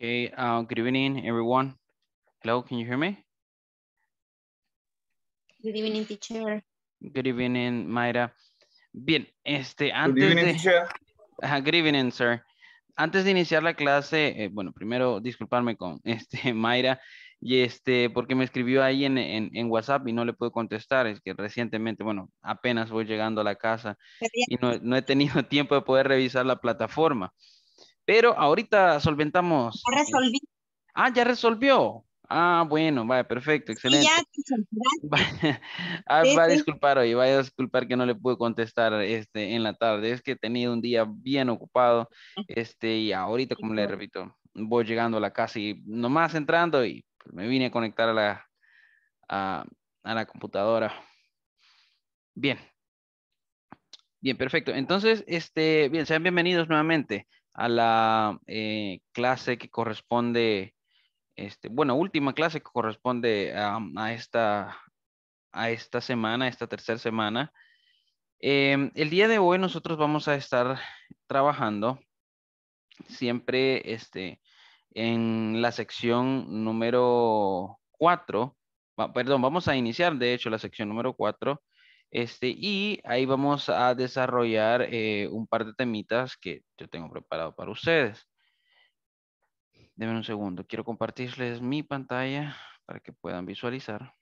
Okay, uh, good evening, everyone. Hello, can you hear me? Good evening, teacher. Good evening, Mayra. Bien, este, antes good evening, de... good evening, sir. Antes de iniciar la clase, eh, bueno, primero disculparme con este, Mayra, y este, porque me escribió ahí en, en, WhatsApp y no le puedo contestar, es que recientemente, bueno, apenas voy llegando a la casa y no, no he tenido tiempo de poder revisar la plataforma. Pero ahorita solventamos. Ah, ya resolvió. Ah, bueno, vaya, perfecto, excelente. va, a disculpar hoy, va a disculpar que no le pude contestar este, en la tarde. Es que he tenido un día bien ocupado. Este, y ahorita, como le repito, voy llegando a la casa y nomás entrando y me vine a conectar a la, a la computadora. Bien. Bien, perfecto. Entonces, este, bien, sean bienvenidos nuevamente a la eh, clase que corresponde, este, bueno, última clase que corresponde a, esta, a esta semana, esta tercera semana. Em, el día de hoy nosotros vamos a estar trabajando siempre este, en la sección número 4, perdón, vamos a iniciar de hecho la sección número 4 este, y ahí vamos a desarrollar eh, un par de temitas que yo tengo preparado para ustedes. Denme un segundo, quiero compartirles mi pantalla para que puedan visualizar.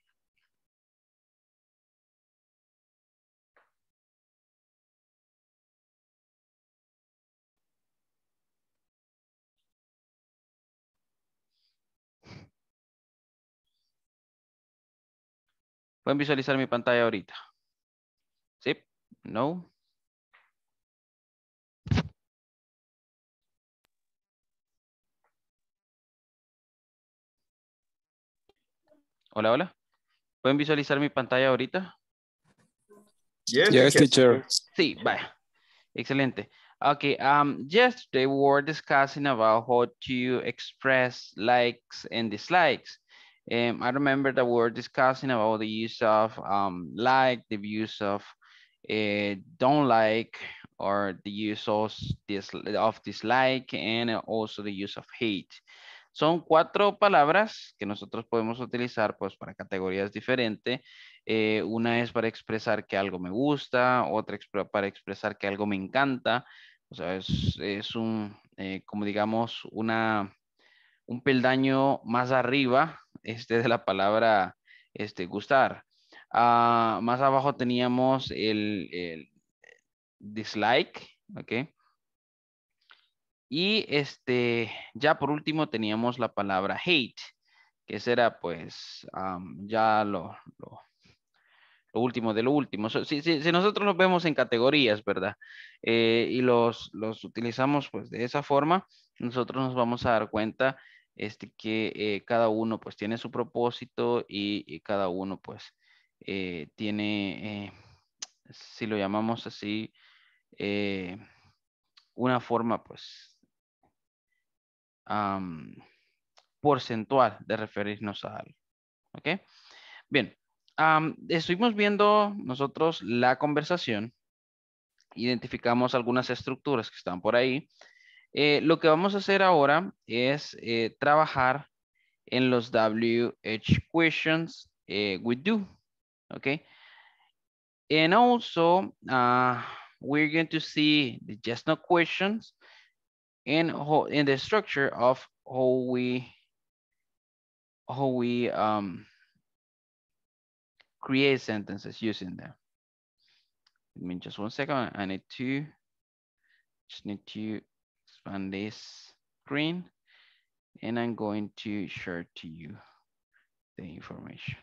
Pueden visualizar mi pantalla ahorita. No? Hola, hola. ¿Pueden visualizar mi pantalla ahorita? Yes, yes teacher. Sí, vaya. Excelente. Okay, um, yesterday we were discussing about how to express likes and dislikes. Um, I remember that we were discussing about the use of um, like, the use of Eh, don't like or the use of, of dislike and also the use of hate. Son cuatro palabras que nosotros podemos utilizar pues para categorías diferentes. Eh, una es para expresar que algo me gusta, otra para expresar que algo me encanta. O sea, es, un, eh, como digamos, un peldaño más arriba este, de la palabra este, gustar. Ah, más abajo teníamos el, dislike, ¿ok? Y este, ya por último teníamos la palabra hate, que será pues ya lo, lo, último de lo último. si, nosotros nos vemos en categorías, ¿verdad? Eh, y los, los, utilizamos pues de esa forma, nosotros nos vamos a dar cuenta este, que eh, cada uno pues tiene su propósito y cada uno pues eh, tiene, eh, si lo llamamos así, eh, una forma pues porcentual de referirnos a algo. ¿Ok? Bien, estuvimos viendo nosotros la conversación, identificamos algunas estructuras que están por ahí. lo que vamos a hacer ahora es trabajar en los WH questions we do. okay? And also, uh, we're going to see the just no questions and in the structure of how we how we um, create sentences using them. Give me just one second. I need to just need to expand this screen, and I'm going to share to you the information.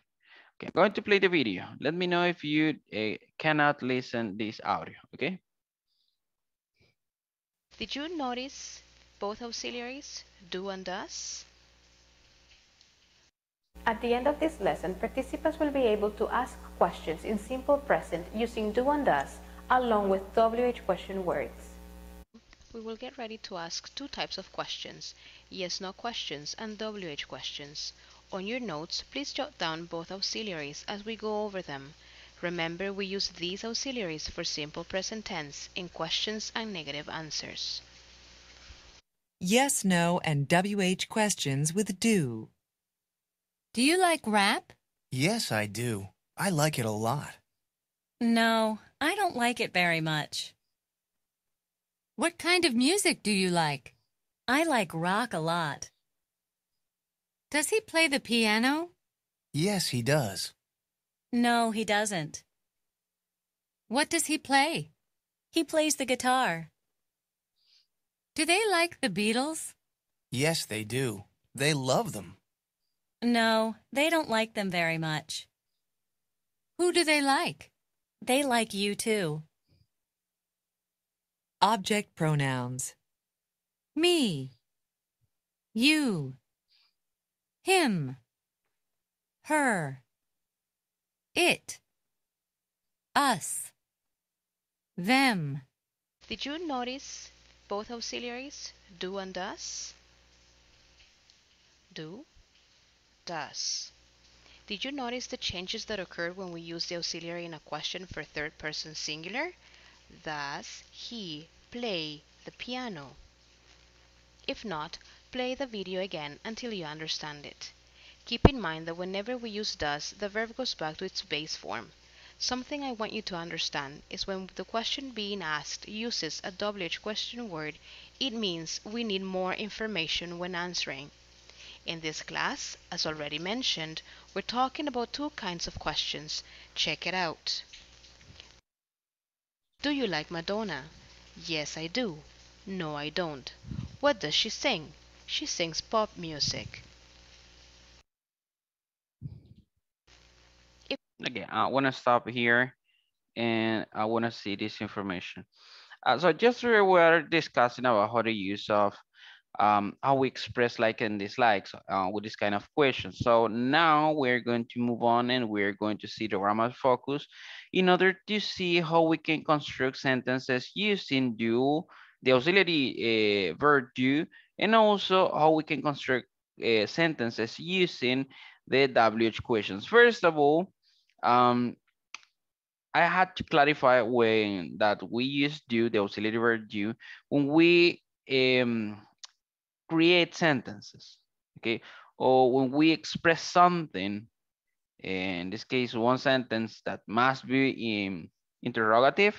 Okay, I'm going to play the video. Let me know if you uh, cannot listen this audio, okay? Did you notice both auxiliaries, do and does? At the end of this lesson, participants will be able to ask questions in simple present using do and does along with WH question words. We will get ready to ask two types of questions, yes-no questions and WH questions. On your notes, please jot down both auxiliaries as we go over them. Remember we use these auxiliaries for simple present tense in questions and negative answers. Yes, no, and WH questions with do. Do you like rap? Yes, I do. I like it a lot. No, I don't like it very much. What kind of music do you like? I like rock a lot. Does he play the piano? Yes, he does. No, he doesn't. What does he play? He plays the guitar. Do they like the Beatles? Yes, they do. They love them. No, they don't like them very much. Who do they like? They like you too. Object pronouns. Me. You him, her, it, us, them. Did you notice both auxiliaries, do and does? Do, does. Did you notice the changes that occur when we use the auxiliary in a question for third person singular? Does he play the piano? If not, Play the video again until you understand it. Keep in mind that whenever we use does, the verb goes back to its base form. Something I want you to understand is when the question being asked uses a WH question word, it means we need more information when answering. In this class, as already mentioned, we're talking about two kinds of questions. Check it out. Do you like Madonna? Yes, I do. No, I don't. What does she sing? She sings pop music. Okay, I want to stop here and I want to see this information. Uh, so just we were discussing about how the use of um, how we express like and dislikes uh, with this kind of question. So now we're going to move on and we're going to see the grammar focus in order to see how we can construct sentences using do, the auxiliary uh, verb do, and also how we can construct uh, sentences using the WH questions. First of all, um, I had to clarify when that we use do, the auxiliary verb do, when we um, create sentences, okay? Or when we express something, in this case, one sentence that must be in interrogative,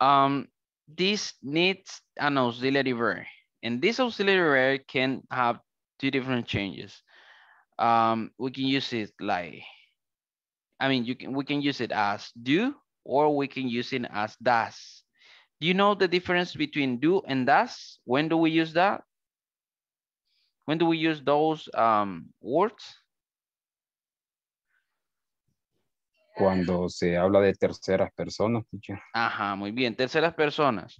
um, this needs an auxiliary verb. And this auxiliary verb can have two different changes. Um, we can use it like, I mean, you can we can use it as do or we can use it as does. Do you know the difference between do and does? When do we use that? When do we use those um, words? Cuando se habla de terceras personas, teacher. Ajá, muy bien, terceras personas.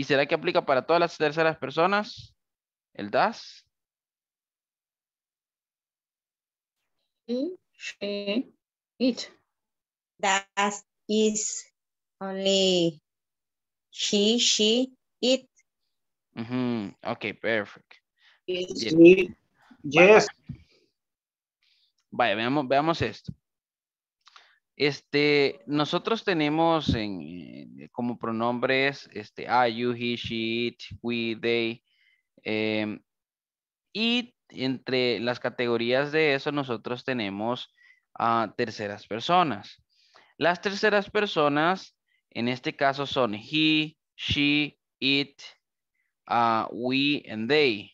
¿Y será que aplica para todas las terceras personas el das? He, she, it. Das is only she, she, it. Ok, Okay, perfect. Yes. yes. Vaya, veamos esto. Este, nosotros tenemos eh, como pronombres este, I, you, he, she, it, we, they. Em, y entre las categorías de eso nosotros tenemos a terceras personas. Las terceras personas en este caso son he, she, it, ah, we, and they.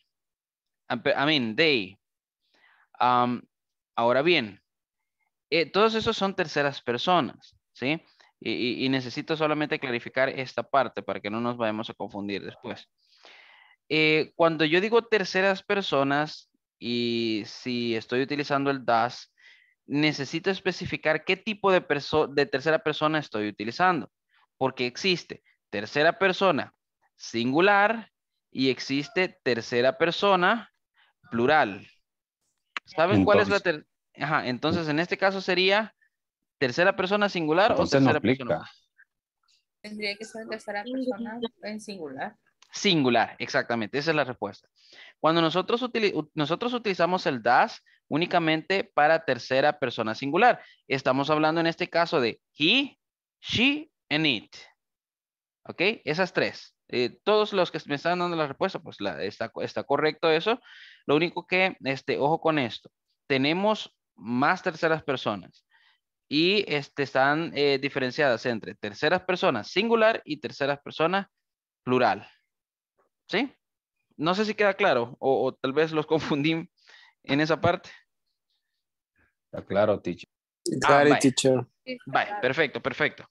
I mean, they. Um, ahora bien, eh, todos esos son terceras personas, ¿sí? Y, necesito solamente clarificar esta parte para que no nos vayamos a confundir después. Eh, cuando yo digo terceras personas y si estoy utilizando el das, necesito especificar qué tipo de, de tercera persona estoy utilizando, porque existe tercera persona singular y existe tercera persona plural. ¿Saben cuál es la Ajá, entonces en este caso sería tercera persona singular o tercera persona. Tendría que ser tercera persona en singular. Singular, exactamente, esa es la respuesta. Cuando nosotros, nosotros utilizamos el das únicamente para tercera persona singular, estamos hablando en este caso de he, she and it. ¿Ok? Esas tres. Eh, todos los que me están dando la respuesta, pues la, está, está correcto eso. Lo único que, este, ojo con esto, tenemos más terceras personas. Y este, están eh, diferenciadas entre terceras personas singular y terceras personas plural. ¿Sí? No sé si queda claro o, tal vez los confundí en esa parte. Está claro, teacher. Ah, teacher. Bye, perfecto, perfecto.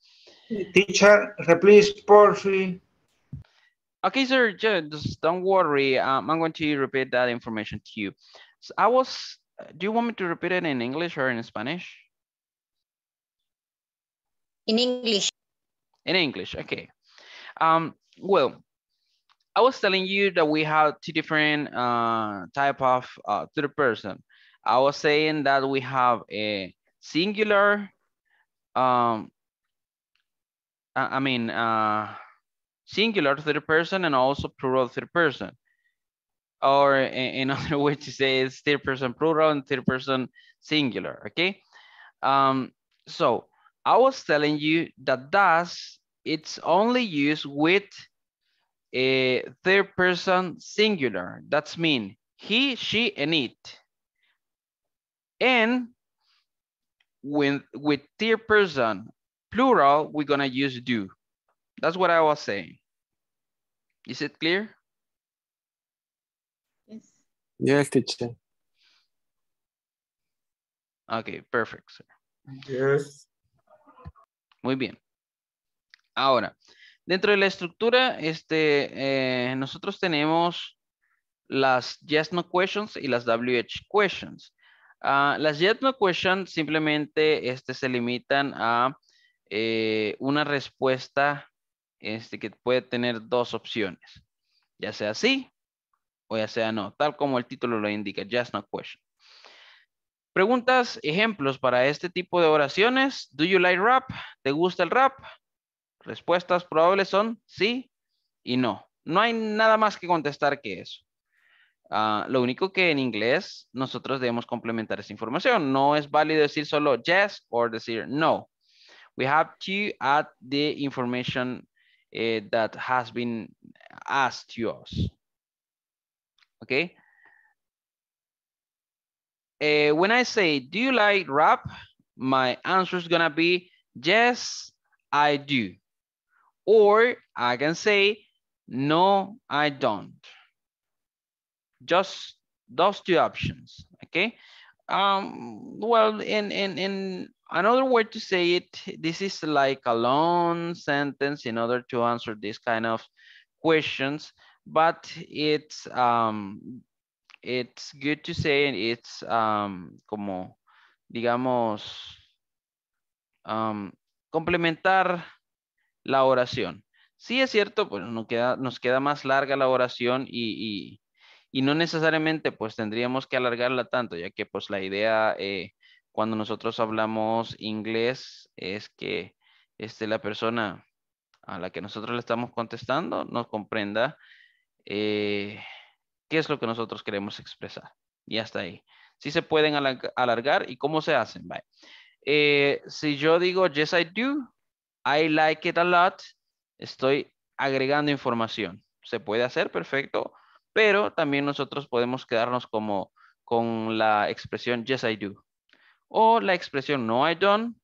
Teacher, replace favor. Okay, sir, just don't worry. Um, I'm going to repeat that information to you. I was do you want me to repeat it in English or in Spanish? In English. In English, okay. Um, well, I was telling you that we have two different uh, type of uh, third person. I was saying that we have a singular, um, I mean, uh, singular third person and also plural third person or in other way to say it's third person plural and third person singular, okay? Um, so I was telling you that does, it's only used with a third person singular. That's mean he, she, and it. And when with third person plural, we're gonna use do. That's what I was saying. Is it clear? Ya Ok, perfecto. Sir. Yes. Muy bien. Ahora, dentro de la estructura, este, eh, nosotros tenemos las yes no questions y las WH questions. Ah, las yes no questions simplemente este, se limitan a eh, una respuesta este, que puede tener dos opciones, ya sea sí o ya sea no, tal como el título lo indica, just no question. Preguntas, ejemplos para este tipo de oraciones. Do you like rap? ¿Te gusta el rap? Respuestas probables son sí y no. No hay nada más que contestar que eso. Ah, lo único que en inglés nosotros debemos complementar esa información. No es válido decir solo yes o decir no. We have to add the information eh, that has been asked to us. okay? Uh, when I say, do you like rap? My answer is gonna be, yes, I do. Or I can say, no, I don't. Just those two options, okay? Um, well, in, in, in another way to say it, this is like a long sentence in order to answer this kind of questions. but it's um, it's good to say it's um, como digamos um, complementar la oración. Sí es cierto, pues nos queda, nos queda más larga la oración y, no necesariamente pues tendríamos que alargarla tanto, ya que pues la idea eh, cuando nosotros hablamos inglés es que este, la persona a la que nosotros le estamos contestando nos comprenda eh, qué es lo que nosotros queremos expresar. Y hasta ahí. Si se pueden alargar y cómo se hacen. Eh, si yo digo, yes, I do, I like it a lot, estoy agregando información. Se puede hacer, perfecto, pero también nosotros podemos quedarnos como con la expresión yes, I do. O la expresión no, I don't.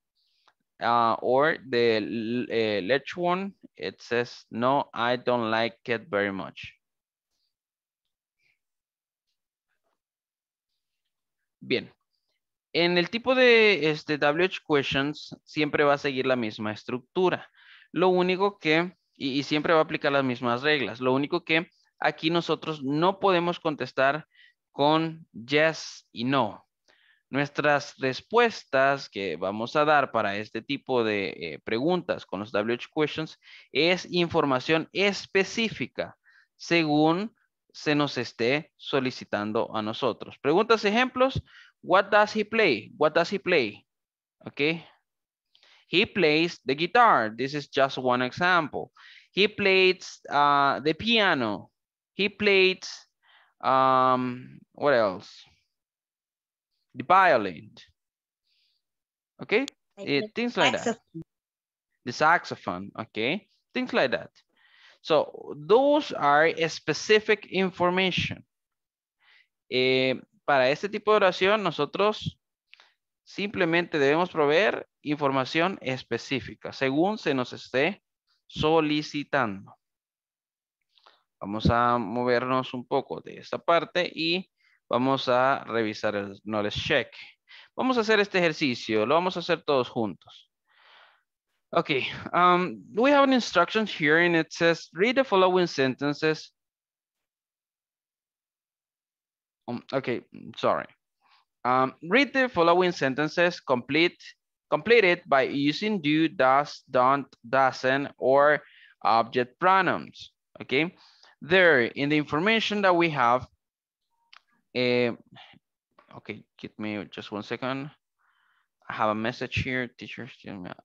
Ah, or the uh, eh, one, it says no, I don't like it very much. Bien. En el tipo de este, WH questions siempre va a seguir la misma estructura. Lo único que, y, siempre va a aplicar las mismas reglas, lo único que aquí nosotros no podemos contestar con yes y no. Nuestras respuestas que vamos a dar para este tipo de eh, preguntas con los WH questions es información específica según se nos esté solicitando a nosotros. Preguntas, ejemplos. What does he play? What does he play? Okay. He plays the guitar. This is just one example. He plays uh, the piano. He plays, um, what else? The violin. Okay. It, eh, things like saxophone. that. The saxophone. Okay. Things like that. So those are specific information. Eh, para este tipo de oración nosotros simplemente debemos proveer información específica según se nos esté solicitando. Vamos a movernos un poco de esta parte y vamos a revisar el knowledge check. Vamos a hacer este ejercicio, lo vamos a hacer todos juntos. Okay, um, we have an instruction here and it says, read the following sentences. Um, okay, sorry. Um, read the following sentences complete, completed by using do, does, don't, doesn't, or object pronouns, okay? There, in the information that we have, uh, okay, give me just one second. I have a message here. Teacher,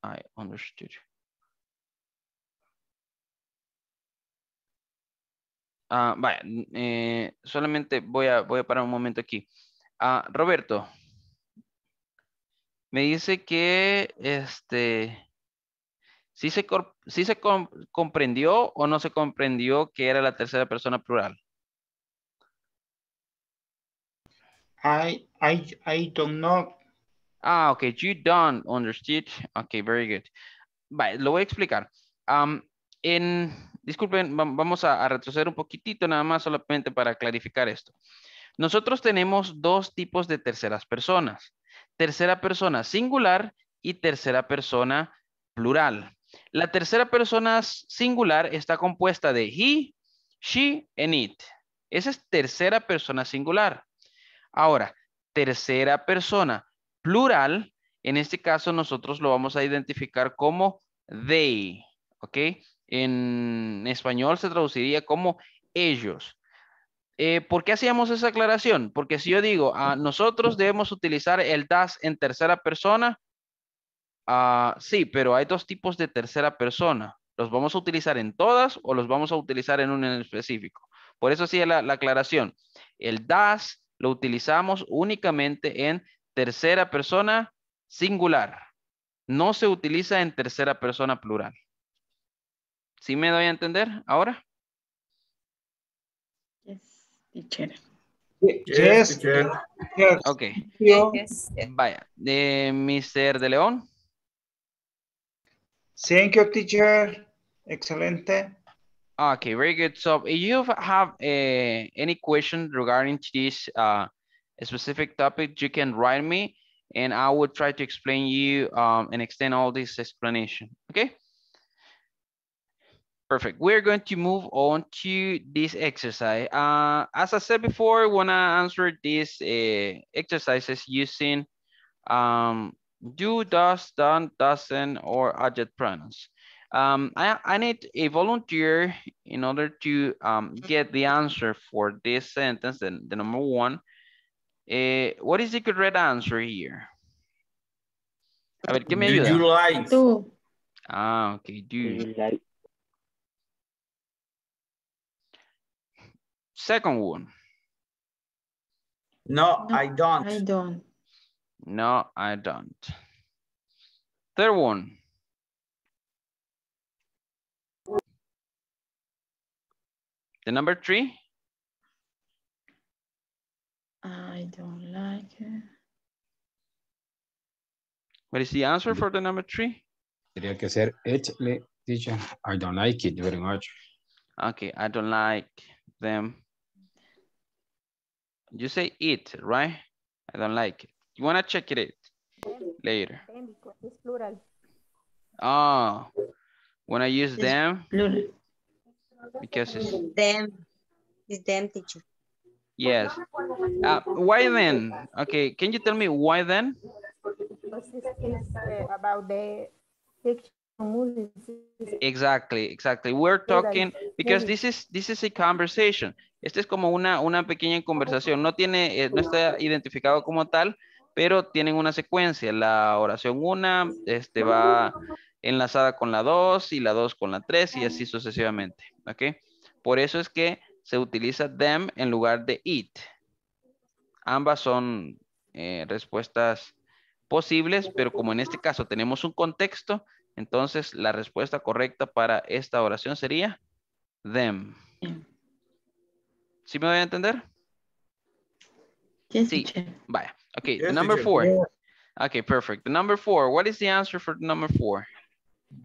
I understood. Ah, vaya, eh, solamente voy a, voy a parar un momento aquí. Ah, Roberto, me dice que este, si se, si se comprendió o no se comprendió que era la tercera persona plural. I, I, I don't know Ah, ok, you don't understand. Ok, very good. lo voy a explicar. disculpen, vamos a, retroceder un poquitito nada más solamente para clarificar esto. Nosotros tenemos dos tipos de terceras personas. Tercera persona singular y tercera persona plural. La tercera persona singular está compuesta de he, she, and it. Esa es tercera persona singular. Ahora, tercera persona plural, en este caso nosotros lo vamos a identificar como they, ¿ok? En español se traduciría como ellos. Eh, ¿Por qué hacíamos esa aclaración? Porque si yo digo, ah, nosotros debemos utilizar el das en tercera persona, ah, sí, pero hay dos tipos de tercera persona. ¿Los vamos a utilizar en todas o los vamos a utilizar en un en específico? Por eso hacía la aclaración. El das lo utilizamos únicamente en tercera persona singular. No se utiliza en tercera persona plural. ¿Sí me doy a entender ahora? Yes, teacher. Yes, teacher. Yes. Ok. Yes, Vaya. ¿De Mr. De León. Thank you, teacher. Excelente. Okay, very good. So if you have eh, any question regarding this uh, a specific topic, you can write me and I will try to explain you um, and extend all this explanation, okay? Perfect. We're going to move on to this exercise. Uh, as I said before, wanna answer these uh, exercises using um, do, does, done, doesn't, or adject pronouns. Um, I, I need a volunteer in order to um, get the answer for this sentence, the, the number one. Uh, what is the correct answer here? A ver, ¿qué me ayuda? Do you like? Tú. Ah, ok, do. like. Second one. No, no, I don't. I don't. No, I don't. Third one. The number three. I don't like it. What is the answer for the number three? Tendría que ser it, teacher. I don't like it very much. Okay, I don't like them. You say it, right? I don't like it. You want to check it out later. Them it's plural. Oh, ah, when I use it's them? Plural. Because it's... Them. It's them, teacher. Pues yes. Uh, why then? Okay, can you tell me why then? Eh, about the Exactly, exactly. We're pues talking because this is this is a conversation. Este es como una una pequeña conversación. No tiene eh, no está identificado como tal, pero tienen una secuencia. La oración una, este va enlazada con la dos y la dos con la tres y así sucesivamente. ¿Ok? Por eso es que se utiliza them en lugar de it. Ambas son eh, respuestas posibles, pero como en este caso tenemos un contexto, entonces la respuesta correcta para esta oración sería them. ¿Sí me voy a entender? sí, vaya. Ok, the number four. Okay, perfect. The number four, what is the answer for the number four?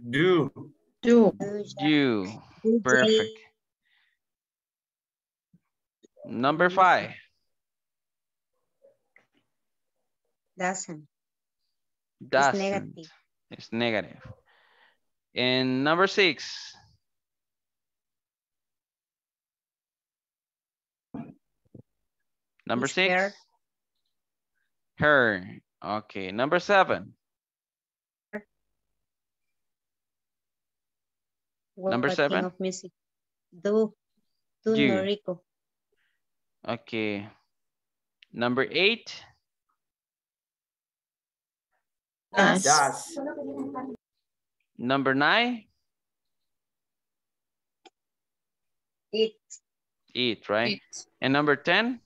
Do. Do. Do. Perfect. Number five. Doesn't. Doesn't. It's negative. It's negative. And number six. Number it's six. Her. her. Okay. Number seven. What number seven. Do. Do you. no rico. Okay. Number eight. Das. das. Number nine. It. Eat, right? Eat. And number 10?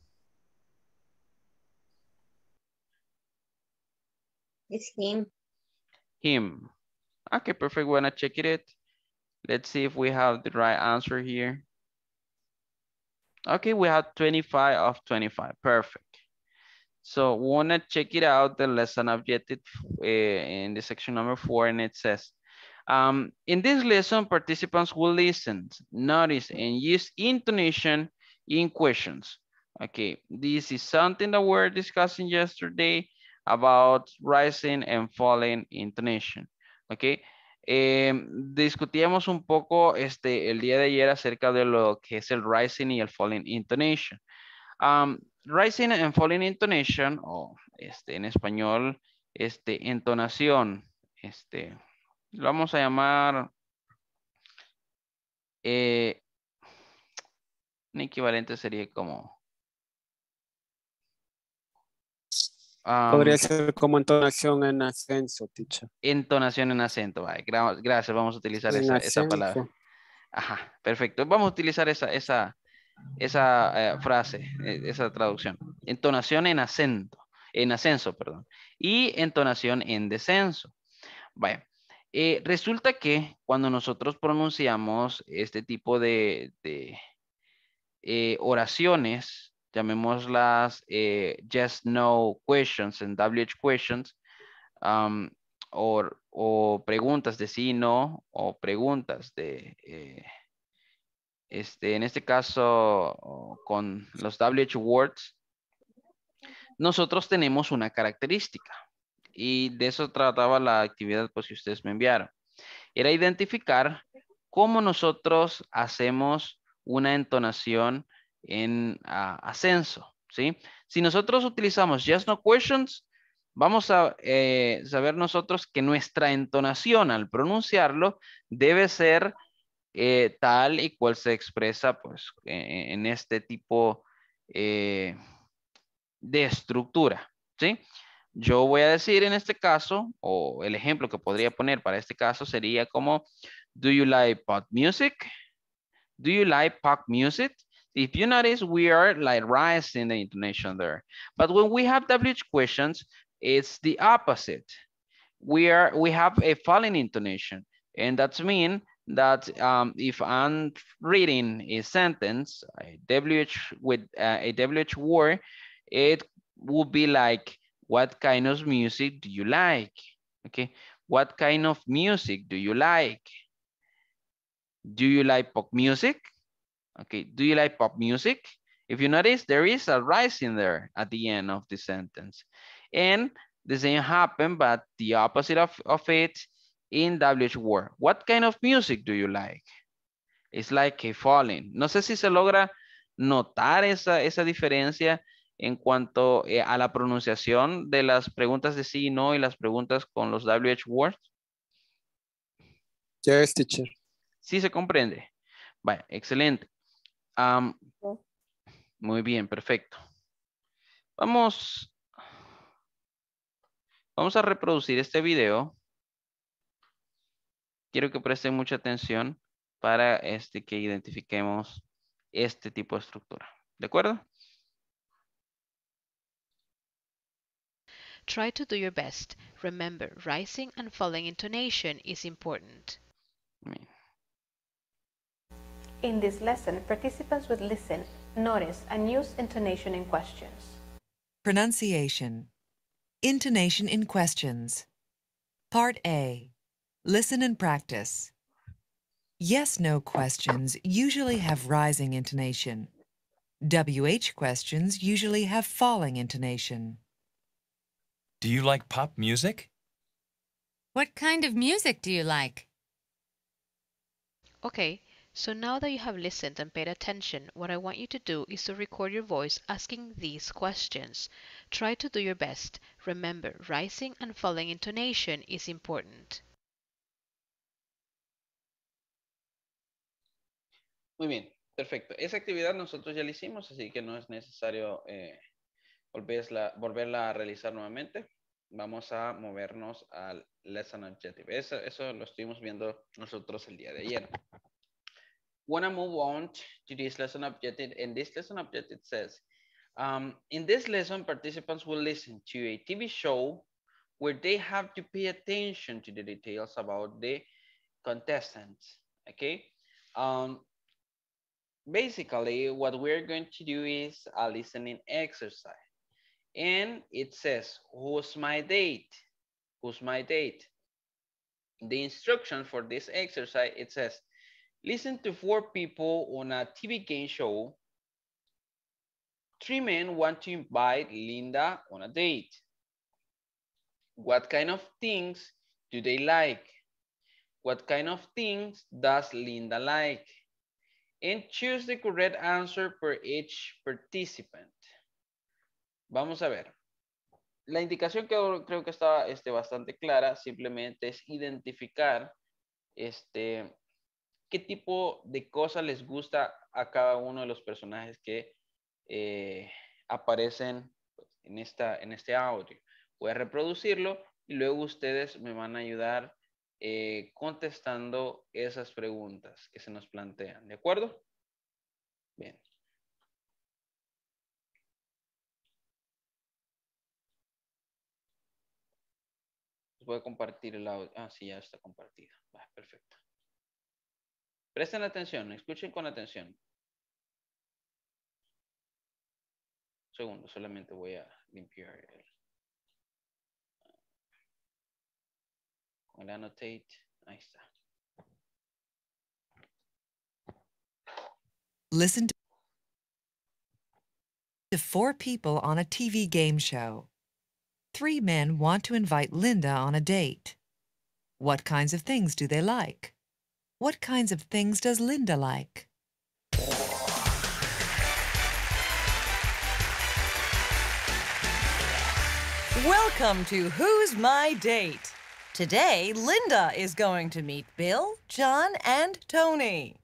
It's him. Him. Okay, perfect. We're Wanna check it? Let's see if we have the right answer here. Okay, we have 25 of 25, perfect. So wanna check it out, the lesson objective uh, in the section number four, and it says, um, in this lesson, participants will listen, notice, and use intonation in questions. Okay, this is something that we we're discussing yesterday about rising and falling intonation. Okay, Em, discutíamos un poco este, el día de ayer acerca de lo que es el rising y el falling intonation. rising and falling intonation, o este, en español, este, entonación, este, lo vamos a llamar eh, un equivalente sería como Podría ser como entonación en ascenso, teacher. Entonación en acento, Gracias, vamos a utilizar esa, palabra. Ajá, perfecto. Vamos a utilizar esa, esa, esa eh, frase, e, esa traducción. Entonación en acento, en ascenso, perdón. Y entonación en descenso. Vaya. Eh, resulta que cuando nosotros pronunciamos este tipo de, de eh, oraciones, llamémoslas eh, yes, no questions en WH questions o preguntas de sí, no o preguntas de, eh, este, en este caso con los WH words, nosotros tenemos una característica y de eso trataba la actividad pues, que ustedes me enviaron. Era identificar cómo nosotros hacemos una entonación en ah, ascenso, ¿sí? Si nosotros utilizamos just no questions, vamos a eh, saber nosotros que nuestra entonación al pronunciarlo debe ser eh, tal y cual se expresa pues, e, en, este tipo eh, de estructura, ¿sí? Yo voy a decir en este caso, o el ejemplo que podría poner para este caso sería como, do you like pop music? Do you like pop music? If you notice, we are like rising the intonation there. But when we have WH questions, it's the opposite. We are we have a falling intonation, and that's mean that um, if I'm reading a sentence, a WH with uh, a WH word, it would be like, what kind of music do you like? Okay, what kind of music do you like? Do you like pop music? Okay, do you like pop music? If you notice, there is a rise in there at the end of the sentence. And the same happened, but the opposite of, of it in WH word. What kind of music do you like? It's like a falling. No sé si se logra notar esa, esa diferencia en cuanto eh, a la pronunciación de las preguntas de sí y no y las preguntas con los WH words. Yes, teacher. Sí se comprende. Vale, excelente muy bien, perfecto. Vamos, vamos a reproducir este video. Quiero que presten mucha atención para este, que identifiquemos este tipo de estructura. ¿De acuerdo? Try to do your best. Remember, rising and falling intonation is important. In this lesson, participants would listen, notice, and use intonation in questions. Pronunciation Intonation in questions. Part A Listen and practice. Yes no questions usually have rising intonation. WH questions usually have falling intonation. Do you like pop music? What kind of music do you like? Okay, So now that you have listened and paid attention, what I want you to do is to record your voice asking these questions. Try to do your best. Remember, rising and falling intonation is important. Muy bien, perfecto. Esa actividad nosotros ya la hicimos, así que no es necesario eh, volverla, a realizar nuevamente. Vamos a movernos al lesson objective. Eso, eso lo estuvimos viendo nosotros el día de ayer. want to move on to this lesson objective. And this lesson objective says, um, in this lesson, participants will listen to a TV show where they have to pay attention to the details about the contestants, okay? Um, basically, what we're going to do is a listening exercise. And it says, who's my date? Who's my date? The instruction for this exercise, it says, Listen to four people on a TV game show. Three men want to invite Linda on a date. What kind of things do they like? What kind of things does Linda like? And choose the correct answer for each participant. Vamos a ver. La indicación que creo que está este, bastante clara simplemente es identificar este, qué tipo de cosas les gusta a cada uno de los personajes que eh, aparecen pues, en, esta, en este audio. Voy a reproducirlo y luego ustedes me van a ayudar eh, contestando esas preguntas que se nos plantean. ¿De acuerdo? Bien. Voy a compartir el audio. Ah, sí, ya está compartido. perfecto. Presten atención, escuchen con atención. Un segundo, solamente voy a limpiar el... Con el annotate, ahí está. Listen to to four people on a TV game show. Three men want to invite Linda on a date. What kinds of things do they like? What kinds of things does Linda like? Welcome to Who's My Date? Today, Linda is going to meet Bill, John, and Tony.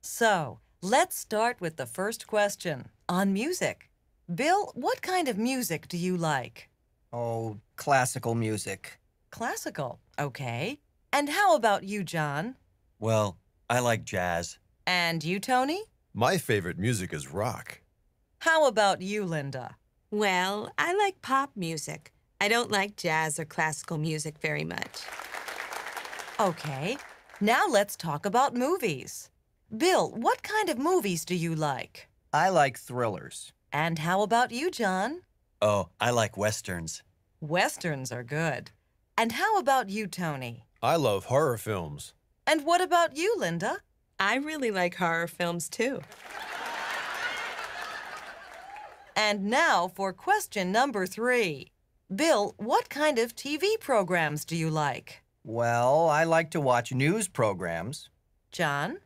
So, let's start with the first question on music. Bill, what kind of music do you like? Oh, classical music. Classical, okay. And how about you, John? Well, I like jazz. And you, Tony? My favorite music is rock. How about you, Linda? Well, I like pop music. I don't like jazz or classical music very much. Okay, now let's talk about movies. Bill, what kind of movies do you like? I like thrillers. And how about you, John? Oh, I like westerns. Westerns are good. And how about you, Tony? I love horror films. And what about you, Linda? I really like horror films too. And now for question number three. Bill, what kind of TV programs do you like? Well, I like to watch news programs. John?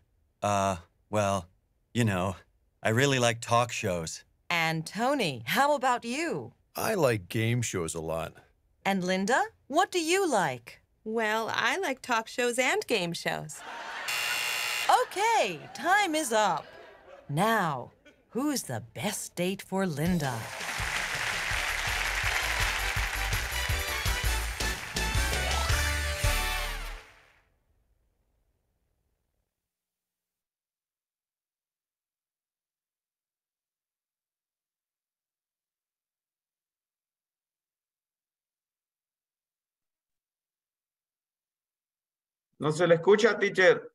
Uh, well, you know, I really like talk shows. And Tony, how about you? I like game shows a lot. And Linda, what do you like? Well, I like talk shows and game shows. Okay, time is up. Now, who's the best date for Linda? No se le escucha, teacher.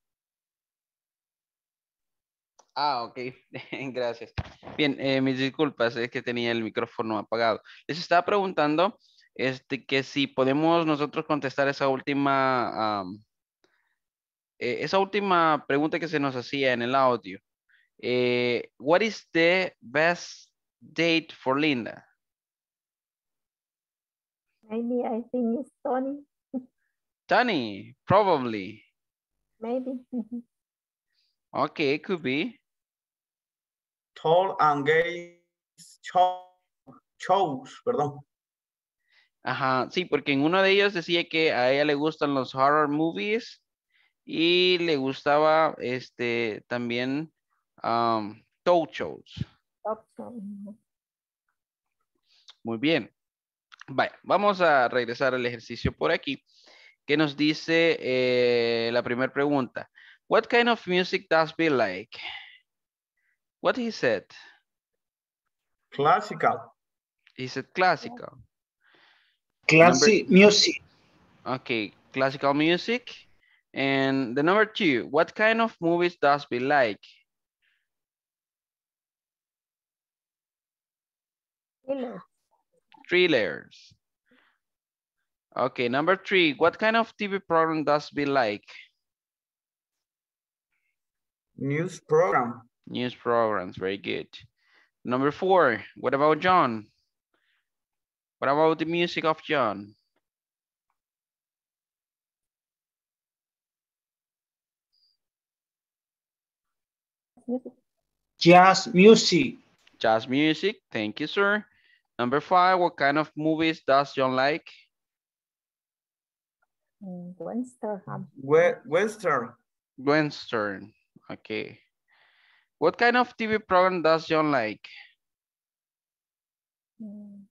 Ah, ok. Gracias. Bien, eh, mis disculpas, es que tenía el micrófono apagado. Les estaba preguntando este, que si podemos nosotros contestar esa última, eh, esa última pregunta que se nos hacía en el audio. Eh, what is the best date for Linda? Maybe I think it's Tony. Tani, probably. Maybe. okay, could be. Tall and gay shows, perdón. Ajá, sí, porque en uno de ellos decía que a ella le gustan los horror movies y le gustaba este también um, shows. Muy bien. Vaya, vamos a regresar al ejercicio por aquí. ¿Qué nos dice eh, la primera pregunta? What kind of music does Bill like? What he said? Classical. He said classical. Classic music. Okay, classical music. And the number two, what kind of movies does Bill like? Thriller. Thrillers. Okay, number three, what kind of TV program does be like? News program. News programs, very good. Number four, what about John? What about the music of John? Jazz music. Jazz music, thank you, sir. Number five, what kind of movies does John like? Gwenstern. Mm, Gwenstern. Gwenstern. Okay. What kind of TV program does John like? Mm.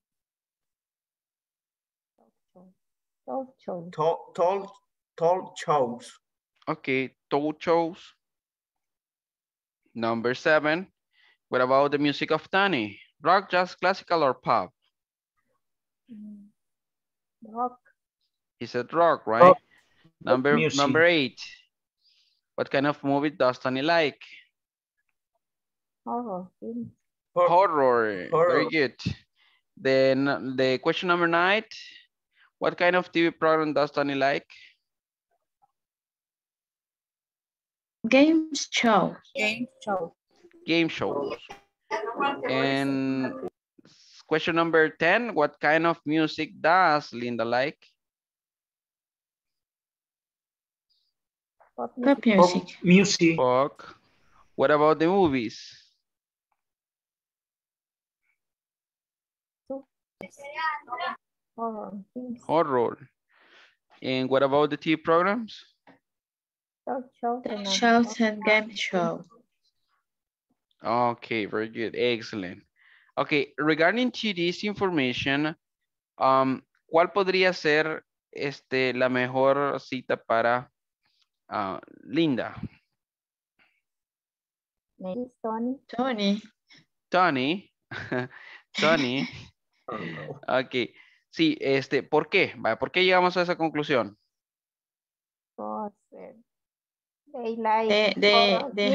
Talk shows. Talk, talk, talk shows. Okay, talk shows. Number seven. What about the music of Danny? Rock, jazz, classical, or pop? Mm. Rock. It's a drug, oh, right? Oh, number music. number eight. What kind of movie does Tony like? Horror. Horror. Horror. Very good. Then the question number nine. What kind of TV program does Tony like? Games show. Game show. Game show. And question number 10, what kind of music does Linda like? Pop music. Pop music. What about the movies? Horror. Horror. And what about the TV programs? shows and game show. Okay, very good. Excellent. Okay, regarding to this information, um, ¿cuál podría ser este, la mejor cita para Ah, Linda. Tony. Tony. Tony. Tony. Oh, sí, este, ¿por qué? ¿Por qué llegamos a esa conclusión? Pues, eh, they like have they have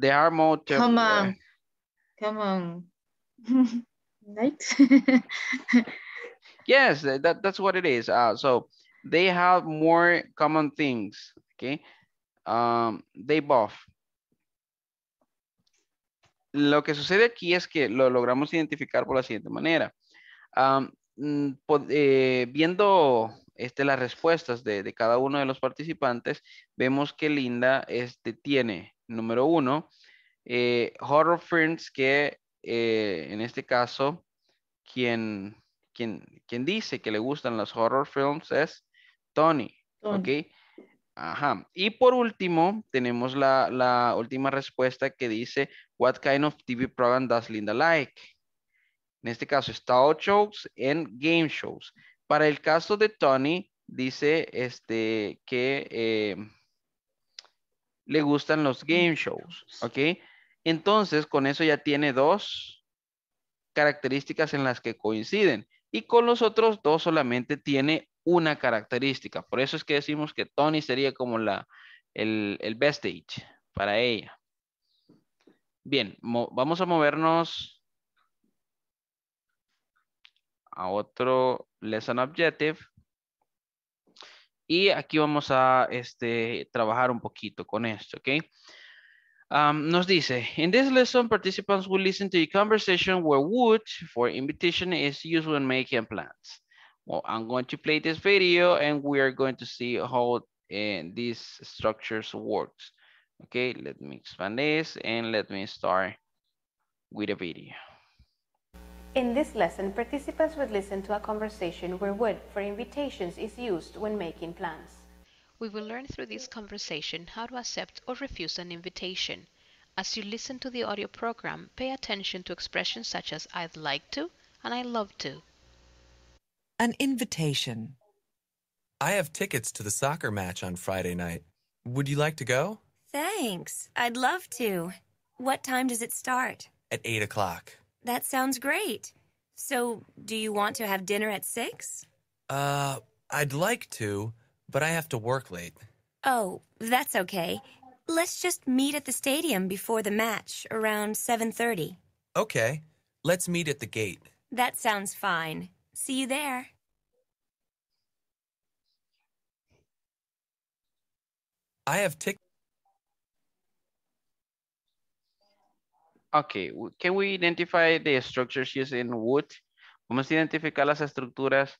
They are more night. Yes, that's what it is. Uh, so they have more common things, okay? Um, they both. Lo que sucede aquí es que lo logramos identificar por la siguiente manera. Um, mm, eh, viendo este, las respuestas de, cada uno de los participantes, vemos que Linda este, tiene, número uno, horror eh, friends que eh, en este caso, quien quien, dice que le gustan los horror films es Tony, ¿ok? Ajá. Y por último, tenemos la, última respuesta que dice, what kind of TV program does Linda like? En este caso, Está shows and game shows. Para el caso de Tony, dice este, que eh, le gustan los game shows, ¿ok? Entonces, con eso ya tiene dos características en las que coinciden y con los otros dos solamente tiene una característica. Por eso es que decimos que Tony sería como el, el best age para ella. Bien, vamos a movernos a otro lesson objective. Y aquí vamos a este, trabajar un poquito con esto, ¿ok? Um, nos dice, in this lesson, participants will listen to a conversation where would for invitation is used when making plans. Well, I'm going to play this video and we are going to see how uh, these structures works. Okay, let me expand this and let me start with a video. In this lesson, participants would listen to a conversation where would for invitations is used when making plans. We will learn through this conversation how to accept or refuse an invitation. As you listen to the audio program, pay attention to expressions such as I'd like to and I love to. An invitation. I have tickets to the soccer match on Friday night. Would you like to go? Thanks. I'd love to. What time does it start? At 8 o'clock. That sounds great. So, do you want to have dinner at 6? Uh, I'd like to but I have to work late. Oh, that's okay. Let's just meet at the stadium before the match, around 7.30. Okay. Let's meet at the gate. That sounds fine. See you there. I have tick. Okay, can we identify the structures used in wood? Vamos a identificar las estructuras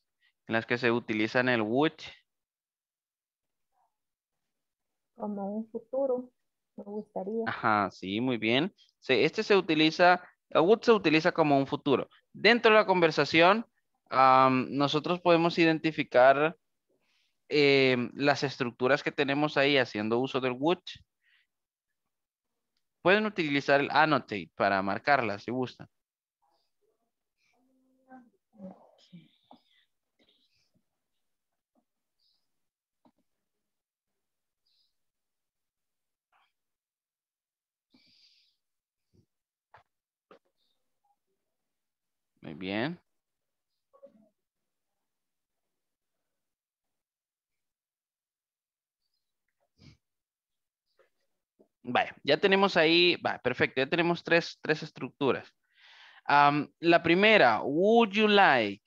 en las que se utilizan el wood. como un futuro, me gustaría. Ajá, sí, muy bien. Sí, este se utiliza, Wood se utiliza como un futuro. Dentro de la conversación, nosotros podemos identificar em, las estructuras que tenemos ahí haciendo uso del Wood. Pueden utilizar el annotate para marcarlas si gustan. Muy bien. Vale, ya tenemos ahí, perfecto, ya tenemos tres, estructuras. la primera, would you like,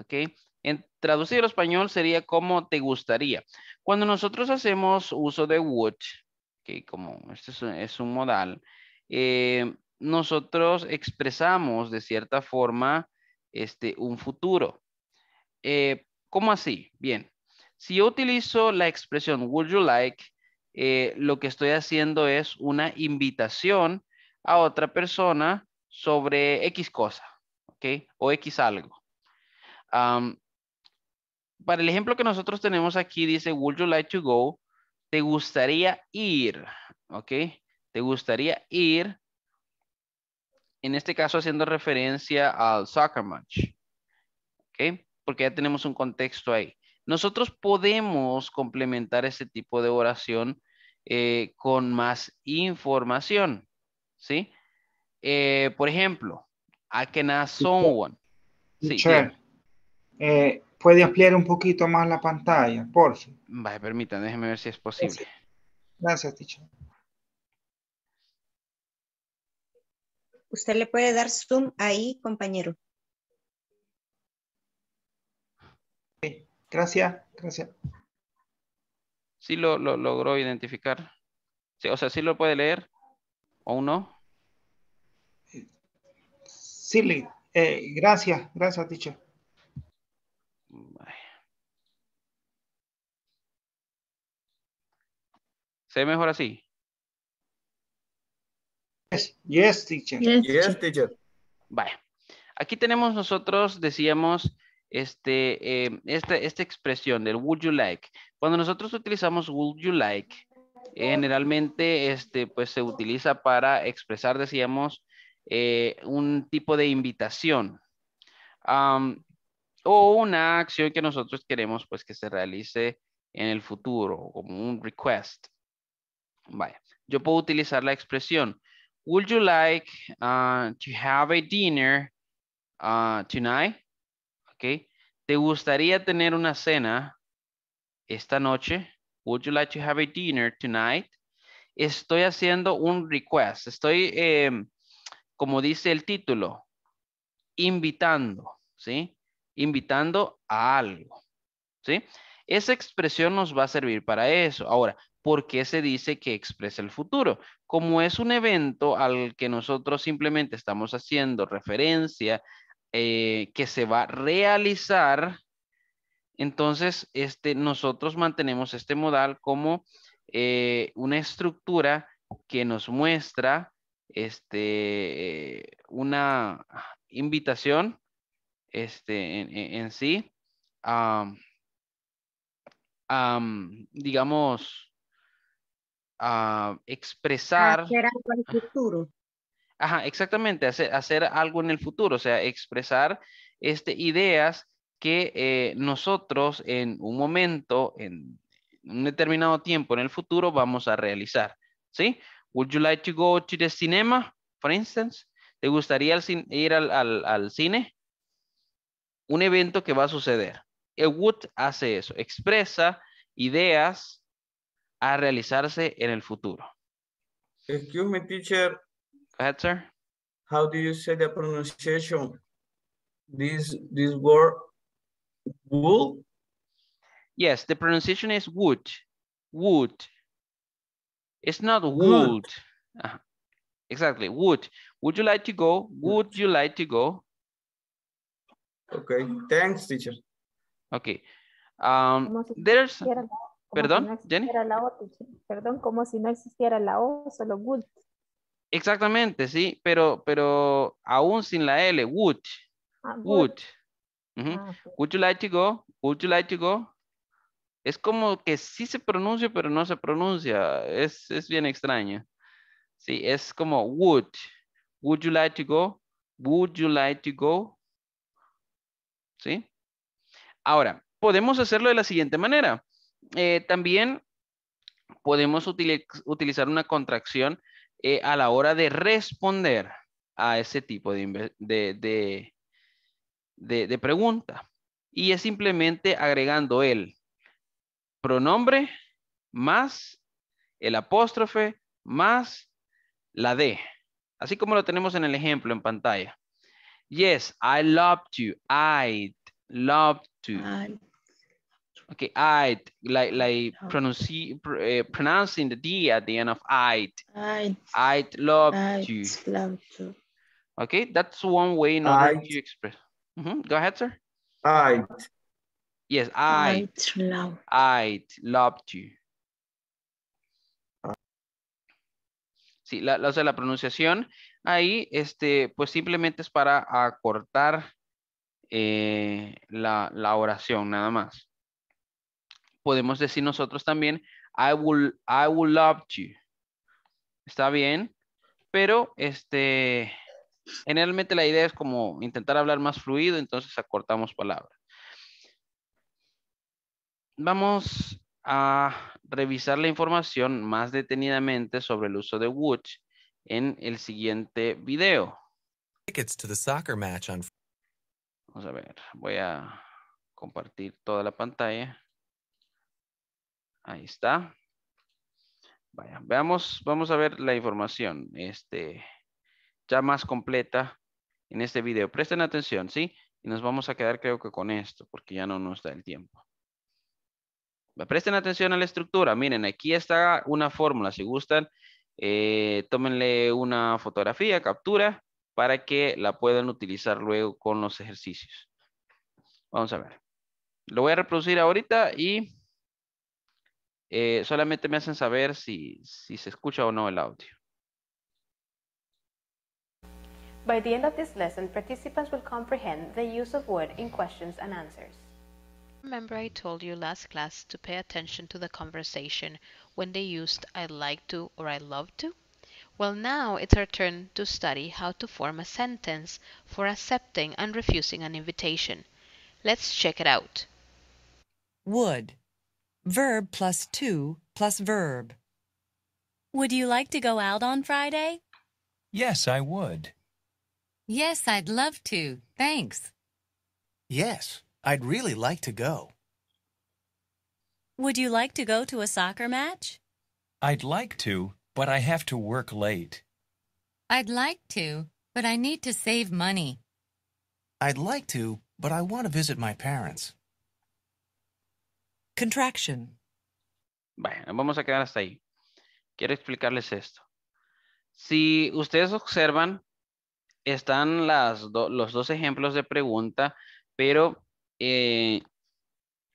ok, en traducir al español sería como te gustaría. Cuando nosotros hacemos uso de would, que como este es un, modal, eh, nosotros expresamos de cierta forma este, un futuro. Eh, ¿Cómo así? Bien, si yo utilizo la expresión would you like, eh, lo que estoy haciendo es una invitación a otra persona sobre X cosa, ¿ok? O X algo. para el ejemplo que nosotros tenemos aquí, dice, would you like to go? ¿Te gustaría ir? ¿Ok? ¿Te gustaría ir en este caso haciendo referencia al soccer match. Porque ya tenemos un contexto ahí. Nosotros podemos complementar este tipo de oración eh, con más información. ¿Sí? Eh, por ejemplo, I can ask someone. Sí, eh, ¿Puede ampliar un poquito más la pantalla, por favor? Vale, permítanme, ver si es posible. Gracias, teacher. Usted le puede dar zoom ahí, compañero. gracias, gracias. Sí lo, logró identificar. o sea, sí lo puede leer o no. Sí, eh, gracias, gracias, Ticho. ¿Se ve mejor así? Yes, teacher. Yes, teacher. Vaya. Aquí tenemos nosotros, decíamos, este, eh, esta, esta expresión del would you like. Cuando nosotros utilizamos would you like, generalmente este, pues, se utiliza para expresar, decíamos, eh, un tipo de invitación o una acción que nosotros queremos pues, que se realice en el futuro, como un request. Vaya, yo puedo utilizar la expresión would you like uh, to have a dinner uh, tonight? Okay. ¿Te gustaría tener una cena esta noche? Would you like to have a dinner tonight? Estoy haciendo un request. Estoy, em, como dice el título, invitando, ¿sí? Invitando a algo, ¿sí? Esa expresión nos va a servir para eso. Ahora, por qué se dice que expresa el futuro. Como es un evento al que nosotros simplemente estamos haciendo referencia, eh, que se va a realizar, entonces este, nosotros mantenemos este modal como eh, una estructura que nos muestra este, eh, una invitación este, en, sí, a digamos, a ah, expresar. Hacer algo en el futuro. Ajá, exactamente, hacer, hacer, algo en el futuro, o sea, expresar este, ideas que eh, nosotros en un momento, en un determinado tiempo en el futuro, vamos a realizar. ¿Sí? Would you like to go to the cinema, for instance? ¿Te gustaría ir al, al, al cine? Un evento que va a suceder. El would hace eso, expresa ideas a realizarse en el futuro. Excuse me, teacher. Go ahead, sir. How do you say the pronunciation? This this word wood? Yes, the pronunciation is wood. Wood. It's not wood. Uh-huh. Exactly, wood. Would you like to go? Would you like to go? Okay, thanks, teacher. Okay. Um, there's ¿Perdón, perdón, como si no existiera la O, solo would. Exactamente, sí, pero, pero aún sin la L, would. Ah, would. Ah, would you like to go? Would you like to go? Es como que sí se pronuncia, pero no se pronuncia. Es, es bien extraño. Sí, es como would. Would you like to go? Would you like to go? ¿Sí? Ahora, podemos hacerlo de la siguiente manera. Eh, también podemos utilizar una contracción eh, a la hora de responder a ese tipo de, de, pregunta. Y es simplemente agregando el pronombre más el apóstrofe más la D. Así como lo tenemos en el ejemplo en pantalla. Yes, I love you. I love to. Okay, I'd, like, like ah. pronunci eh, pronouncing the D at the end of I'd. I'd. love you. Love Okay, that's one way in to express. Mm-hmm, go ahead, sir. I'd. Yes, I. love. to. you. Sí, la, la, la pronunciación ahí, este, pues simplemente es para acortar eh, la oración, nada más podemos decir nosotros también, I will, love you. Está bien, pero este, generalmente la idea es como intentar hablar más fluido, entonces acortamos palabras. Vamos a revisar la información más detenidamente sobre el uso de would en el siguiente video. Vamos a ver, voy a compartir toda la pantalla. Ahí está. Vaya, veamos, vamos a ver la información este, ya más completa en este video. Presten atención, ¿sí? Y nos vamos a quedar creo que con esto, porque ya no nos da el tiempo. Presten atención a la estructura. Miren, aquí está una fórmula. Si gustan, eh, tómenle una fotografía, captura, para que la puedan utilizar luego con los ejercicios. Vamos a ver. Lo voy a reproducir ahorita y Eh, solamente me hacen saber si, si se escucha o no el audio. By the end of this lesson, participants will comprehend the use of would in questions and answers. Remember I told you last class to pay attention to the conversation when they used I'd like to or I love to? Well, now it's our turn to study how to form a sentence for accepting and refusing an invitation. Let's check it out. Would. Verb plus to plus verb. Would you like to go out on Friday? Yes, I would. Yes, I'd love to. Thanks. Yes, I'd really like to go. Would you like to go to a soccer match? I'd like to, but I have to work late. I'd like to, but I need to save money. I'd like to, but I want to visit my parents. Contraction. Bueno, vamos a quedar hasta ahí. Quiero explicarles esto. Si ustedes observan, están las los dos ejemplos de pregunta, pero eh,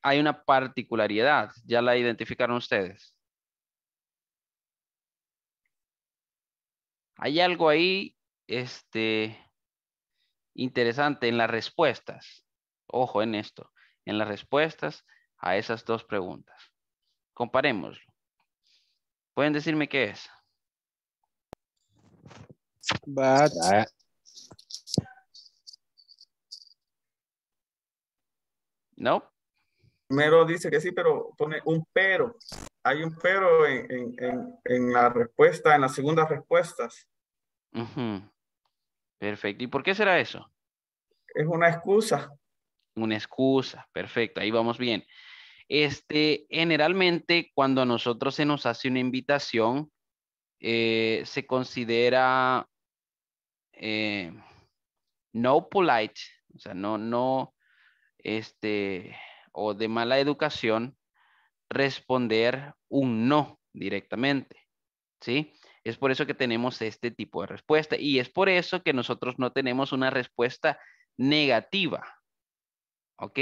hay una particularidad. ¿Ya la identificaron ustedes? Hay algo ahí este, interesante en las respuestas. Ojo en esto. En las respuestas a esas dos preguntas. Comparémoslo. ¿Pueden decirme qué es? Ah. No. Primero dice que sí, pero pone un pero. Hay un pero en, la respuesta, en las segundas respuestas. Perfecto. ¿Y por qué será eso? Es una excusa una excusa, perfecto, ahí vamos bien. Este, generalmente cuando a nosotros se nos hace una invitación, eh, se considera eh, no polite, o sea, no, no, este, o de mala educación, responder un no directamente, ¿sí? Es por eso que tenemos este tipo de respuesta y es por eso que nosotros no tenemos una respuesta negativa, ¿ok?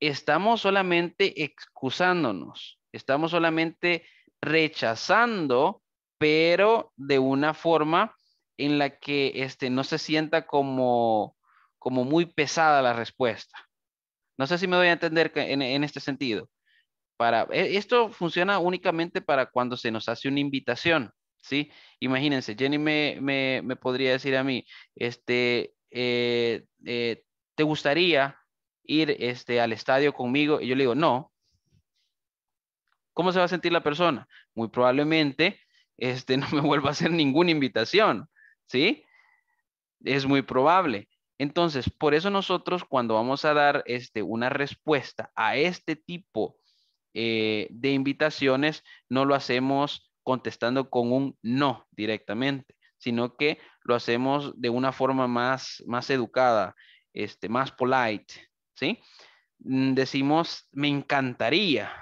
Estamos solamente excusándonos, estamos solamente rechazando, pero de una forma en la que este, no se sienta como, como muy pesada la respuesta. No sé si me voy a entender en, en este sentido. Para, e, esto funciona únicamente para cuando se nos hace una invitación, ¿sí? Imagínense, Jenny me, me, me podría decir a mí, este, eh, eh, ¿te gustaría ir este, al estadio conmigo? Y yo le digo, no. ¿Cómo se va a sentir la persona? Muy probablemente este, no me vuelva a hacer ninguna invitación, ¿sí? Es muy probable. Entonces, por eso nosotros cuando vamos a dar este, una respuesta a este tipo eh, de invitaciones, no lo hacemos contestando con un no directamente, sino que lo hacemos de una forma más, más educada, este, más polite, ¿sí? Mm, decimos, me encantaría,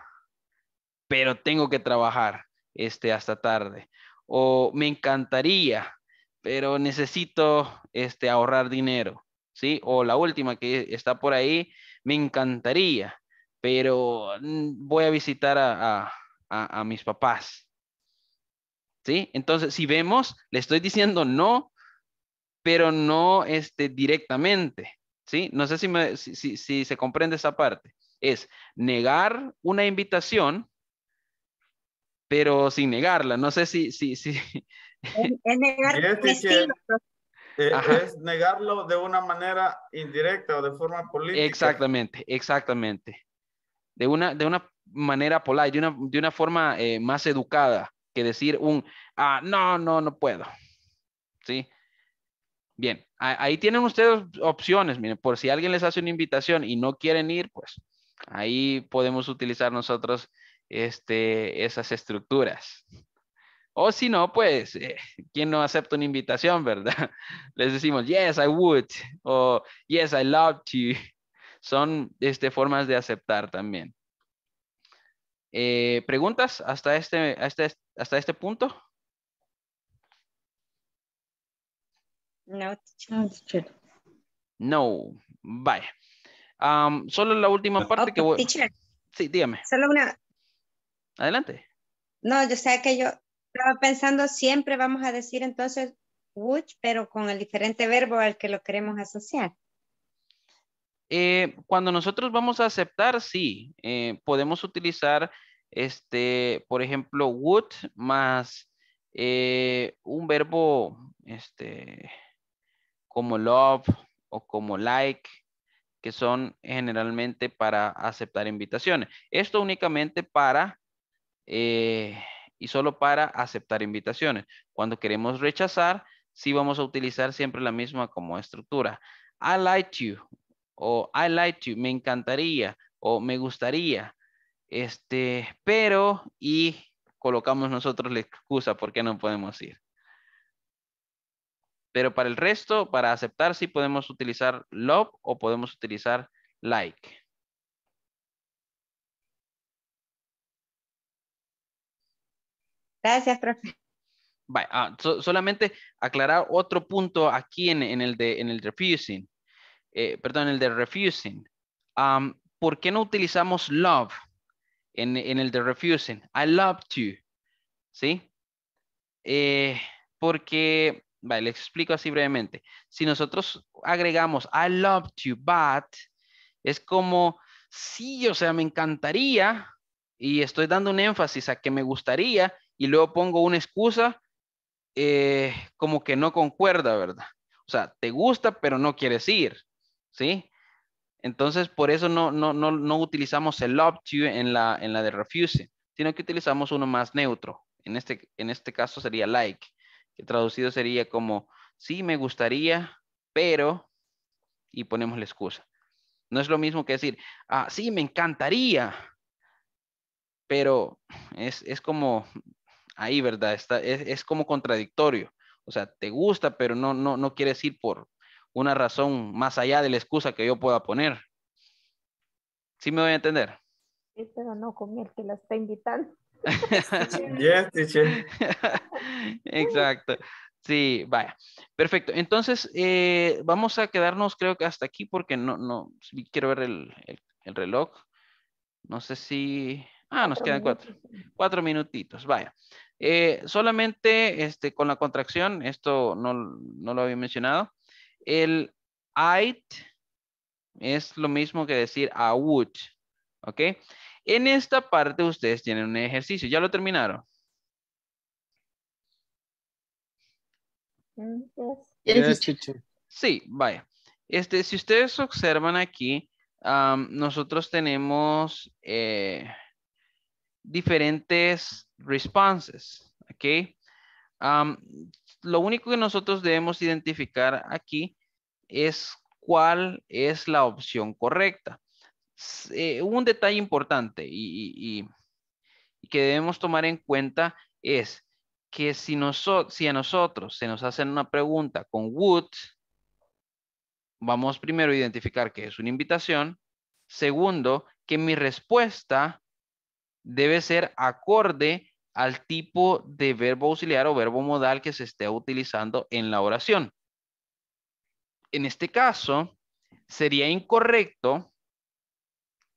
pero tengo que trabajar este, hasta tarde. O me encantaría, pero necesito este, ahorrar dinero, ¿sí? O la última que está por ahí, me encantaría, pero mm, voy a visitar a, a, a, mis papás. ¿Sí? Entonces, si vemos, le estoy diciendo no, pero no este, directamente. ¿Sí? No sé si, si, se comprende esa parte. Es negar una invitación, pero sin negarla. No sé si... si, si... Es, e, negarlo de una manera indirecta o de forma política. Exactamente, exactamente. De una, de una manera polar, de una, de una forma eh, más educada que decir un, ah, no, no, no puedo. ¿Sí? Bien, Ahí tienen ustedes opciones, miren, por si alguien les hace una invitación y no quieren ir, pues ahí podemos utilizar nosotros este, esas estructuras. O si no, pues, eh, ¿quién no acepta una invitación, verdad? Les decimos, yes, I would, o yes, I love, you. Son este, formas de aceptar también. Eh, ¿Preguntas hasta este, hasta este punto? No, vaya. solo la última ah, parte que ah, voy... Sí, dígame. Solo una... Adelante. No, yo sé que yo estaba pensando siempre vamos a decir entonces would, pero con el diferente verbo al que lo queremos asociar. Eh, cuando nosotros vamos a aceptar, sí, eh, podemos utilizar, este, por ejemplo, would más eh, un verbo, este, como love o como like, que son generalmente para aceptar invitaciones. Esto únicamente para eh, y solo para aceptar invitaciones. Cuando queremos rechazar, sí vamos a utilizar siempre la misma como estructura. I like you o I like you, me encantaría o me gustaría. Este, pero y colocamos nosotros la excusa porque no podemos ir. Pero para el resto, para aceptar, sí podemos utilizar love o podemos utilizar like. Gracias, profe. Vaya, ah, solamente aclarar otro punto aquí en, el, de, en el refusing. Eh, perdón, perdón, el de refusing. ¿Por qué no utilizamos love en, el de refusing? I love to. ¿Sí? Eh, porque Vale, le explico así brevemente. Si nosotros agregamos I love you, but es como, sí, o sea, me encantaría y estoy dando un énfasis a que me gustaría y luego pongo una excusa eh, como que no concuerda, ¿verdad? O sea, te gusta, pero no quieres ir, ¿sí? Entonces, por eso no, no, utilizamos el love to en la, en la de refuse, sino que utilizamos uno más neutro. En este, en este caso sería like traducido sería como, sí, me gustaría, pero, y ponemos la excusa. No es lo mismo que decir, ah, sí, me encantaría, pero es, como, ahí, ¿verdad? Está, es, como contradictorio. O sea, te gusta, pero no, no, no quieres ir por una razón más allá de la excusa que yo pueda poner. ¿Sí me voy a entender? Sí, pero no con el que la está invitando yes, Exacto. Sí, vaya. Perfecto. Entonces, eh, vamos a quedarnos creo que hasta aquí porque no, no, quiero ver el, reloj. No sé si... Ah, nos quedan cuatro. Cuatro minutitos, vaya. Eh, solamente este, con la contracción, esto no, no lo había mencionado. El I'd es lo mismo que decir a would. ¿Ok? En esta parte ustedes tienen un ejercicio. ¿Ya lo terminaron? Sí, vaya. Este, si ustedes observan aquí, nosotros tenemos eh, diferentes responses, ¿ok? lo único que nosotros debemos identificar aquí es cuál es la opción correcta. Eh, un detalle importante y, que debemos tomar en cuenta es que si, si a nosotros se nos hacen una pregunta con would, vamos primero a identificar que es una invitación. Segundo, que mi respuesta debe ser acorde al tipo de verbo auxiliar o verbo modal que se esté utilizando en la oración. En este caso, sería incorrecto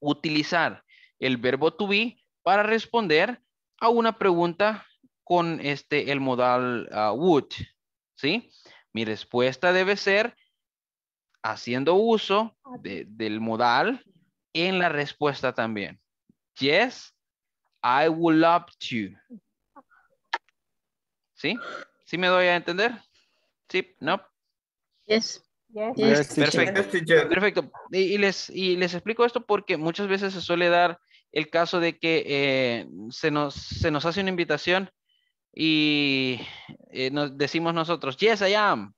utilizar el verbo to be para responder a una pregunta con este, el modal ah, would. ¿Sí? Mi respuesta debe ser haciendo uso del modal en la respuesta también. Yes, I would love to. ¿Sí? ¿Sí me doy a entender? ¿Sí? ¿No? Yes. Este, perfecto. Perfecto. Y, les, y les explico esto porque muchas veces se suele dar el caso de que eh, se, nos, se nos hace una invitación y eh, nos decimos nosotros, yes, I am.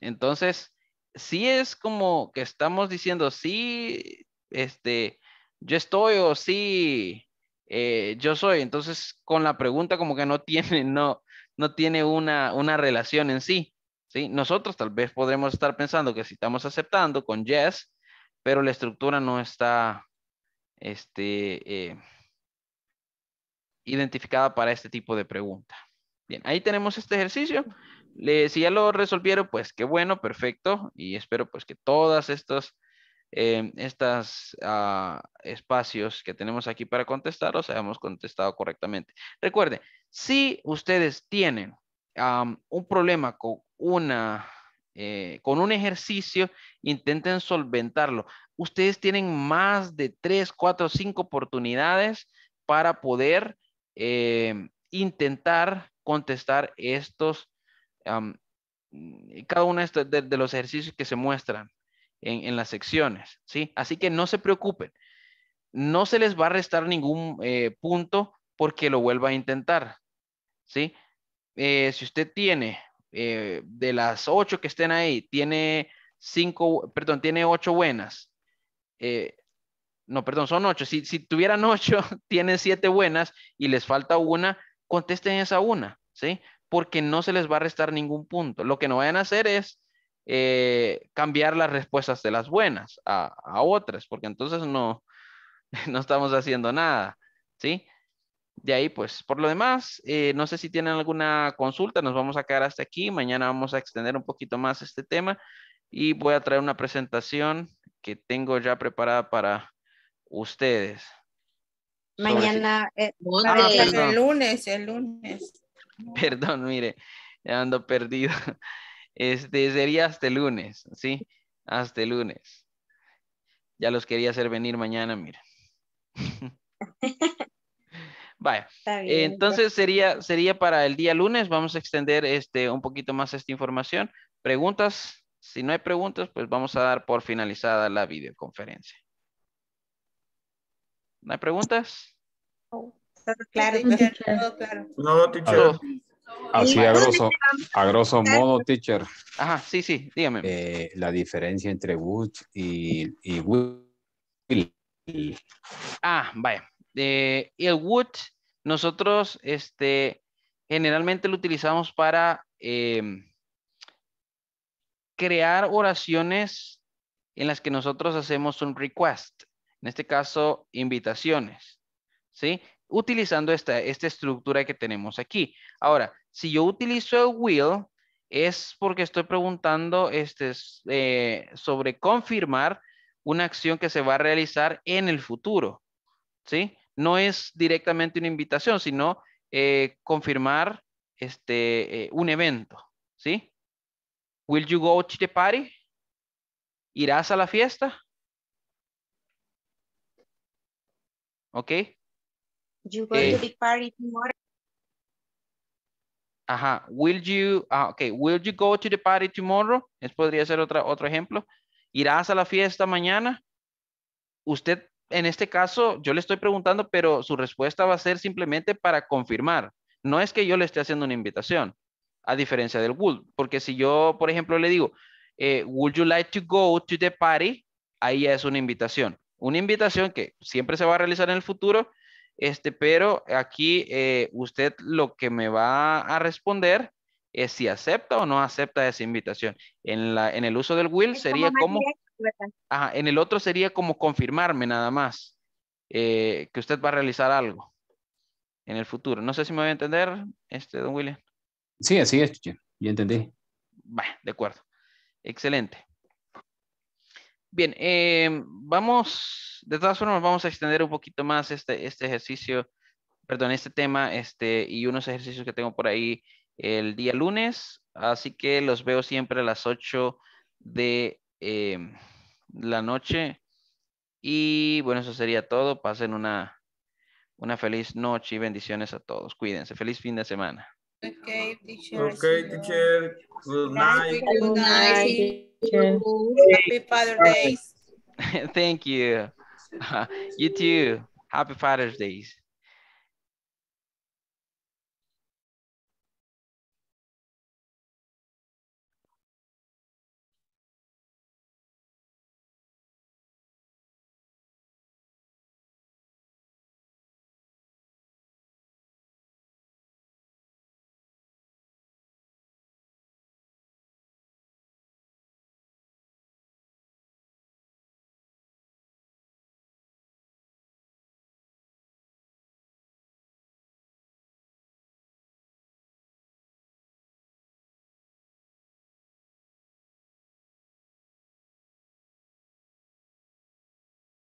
Entonces, si es como que estamos diciendo, sí, este, yo estoy o sí, eh, yo soy. Entonces, con la pregunta como que no tiene, no, no tiene una, una relación en sí. Nosotros tal vez podremos estar pensando que si estamos aceptando con yes, pero la estructura no está este, eh, identificada para este tipo de pregunta. Bien, ahí tenemos este ejercicio. Le, si ya lo resolvieron, pues qué bueno, perfecto. Y espero pues que todas estos em, ah, espacios que tenemos aquí para contestar hayamos contestado correctamente. Recuerden, si ustedes tienen un problema con una eh, con un ejercicio, intenten solventarlo. Ustedes tienen más de tres, cuatro, cinco oportunidades para poder eh, intentar contestar estos, mm, cada uno de, los ejercicios que se muestran en, las secciones. ¿sí? Así que no se preocupen. No se les va a restar ningún eh, punto porque lo vuelva a intentar. ¿sí? Eh, si usted tiene eh, de las ocho que estén ahí, tiene cinco, perdón, tiene ocho buenas. Eh, no, perdón, son ocho. Si, si, tuvieran ocho, tienen siete buenas y les falta una, contesten esa una, ¿sí? Porque no se les va a restar ningún punto. Lo que no vayan a hacer es cambiar las respuestas de las buenas a, a otras, porque entonces no, no estamos haciendo nada, ¿sí? de ahí, pues, por lo demás, eh, no sé si tienen alguna consulta, nos vamos a quedar hasta aquí. Mañana vamos a extender un poquito más este tema y voy a traer una presentación que tengo ya preparada para ustedes. Mañana, eh, ah, el lunes, el lunes. Perdón, mire, ando perdido. Este sería hasta lunes, ¿sí? Hasta lunes. Ya los quería hacer venir mañana, mire. Vaya. entonces sería, sería para el día lunes. Vamos a extender este, un poquito más esta información. ¿Preguntas? Si no hay preguntas, pues vamos a dar por finalizada la videoconferencia. ¿No hay preguntas? No, oh, claro, No, teacher. Así a grosso, a grosso modo, teacher. Ajá, sí, sí, dígame. Eh, la diferencia entre Wood y, y Will. Ah, vaya. Eh, el would, nosotros este, generalmente lo utilizamos para em, crear oraciones en las que nosotros hacemos un request, en este caso, invitaciones, ¿sí? Utilizando esta, estructura que tenemos aquí. Ahora, si yo utilizo el will, es porque estoy preguntando este, eh, sobre confirmar una acción que se va a realizar en el futuro, ¿sí? no es directamente una invitación, sino eh, confirmar este, eh, un evento, ¿sí? Will you go to the party? ¿Irás a la fiesta? ¿Ok? You go to eh. the party tomorrow. Ajá. Will you, ah, Okay. Will you go to the party tomorrow? Es podría ser otra, otro ejemplo. ¿Irás a la fiesta mañana? Usted en este caso yo le estoy preguntando, pero su respuesta va a ser simplemente para confirmar. No es que yo le esté haciendo una invitación, a diferencia del will. porque si yo, por ejemplo, le digo, eh, would you like to go to the party? Ahí es una invitación. Una invitación que siempre se va a realizar en el futuro, este, pero aquí eh, usted lo que me va a responder es si acepta o no acepta esa invitación. En, la, en el uso del will sería como en el otro sería como confirmarme nada más eh, que usted va a realizar algo en el futuro. No sé si me voy a entender, este, don William. Sí, así es, ya, entendí. bueno de acuerdo. Excelente. Bien, eh, vamos, de todas formas, vamos a extender un poquito más este, este ejercicio, perdón, este tema este, y unos ejercicios que tengo por ahí el día lunes. Así que los veo siempre a las 8 de... Eh, la noche. Y bueno, eso sería todo. Pasen una, una feliz noche y bendiciones a todos. Cuídense. Feliz fin de semana. Okay, teacher. Thank you. you too. Happy Father's Day.